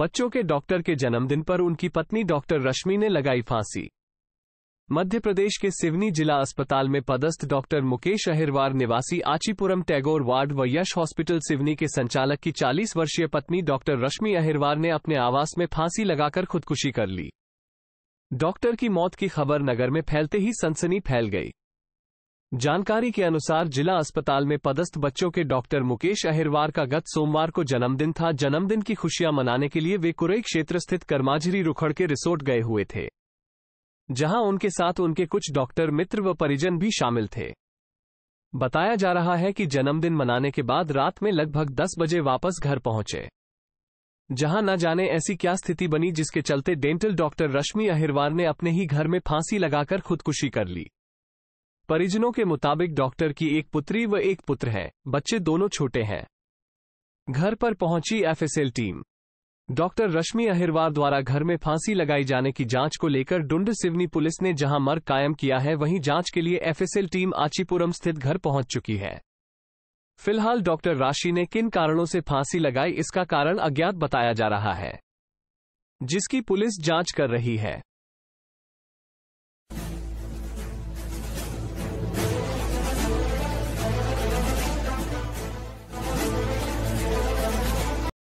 बच्चों के डॉक्टर के जन्मदिन पर उनकी पत्नी डॉक्टर रश्मि ने लगाई फांसी मध्य प्रदेश के सिवनी जिला अस्पताल में पदस्थ डॉक्टर मुकेश अहिरवार निवासी आचीपुरम टैगोर वार्ड व यश हॉस्पिटल सिवनी के संचालक की 40 वर्षीय पत्नी डॉक्टर रश्मि अहिरवार ने अपने आवास में फांसी लगाकर खुदकुशी कर ली डॉक्टर की मौत की खबर नगर में फैलते ही सनसनी फैल गई जानकारी के अनुसार जिला अस्पताल में पदस्थ बच्चों के डॉक्टर मुकेश अहिरवार का गत सोमवार को जन्मदिन था जन्मदिन की खुशियां मनाने के लिए वे कुरई क्षेत्र स्थित कर्माझिरी रुखड़ के रिसोर्ट गए हुए थे जहां उनके साथ उनके कुछ डॉक्टर मित्र व परिजन भी शामिल थे बताया जा रहा है कि जन्मदिन मनाने के बाद रात में लगभग 10 बजे वापस घर पहुंचे जहां न जाने ऐसी क्या स्थिति बनी जिसके चलते डेंटल डॉक्टर रश्मि अहिरवार ने अपने ही घर में फांसी लगाकर खुदकुशी कर ली परिजनों के मुताबिक डॉक्टर की एक पुत्री व एक पुत्र है बच्चे दोनों छोटे हैं घर पर पहुंची FSL team doctor Rashmi Ahirwar द्वारा घर में फांसी लगाई जाने की जांच को लेकर डुंड सिवनी पुलिस ने जहां मर्ग कायम किया है वहीं जांच के लिए एफएसएल टीम आचीपुरम स्थित घर पहुंच चुकी है फिलहाल डॉक्टर राशि ने किन कारणों से फांसी लगाई इसका कारण अज्ञात बताया जा रहा है जिसकी पुलिस जांच कर रही है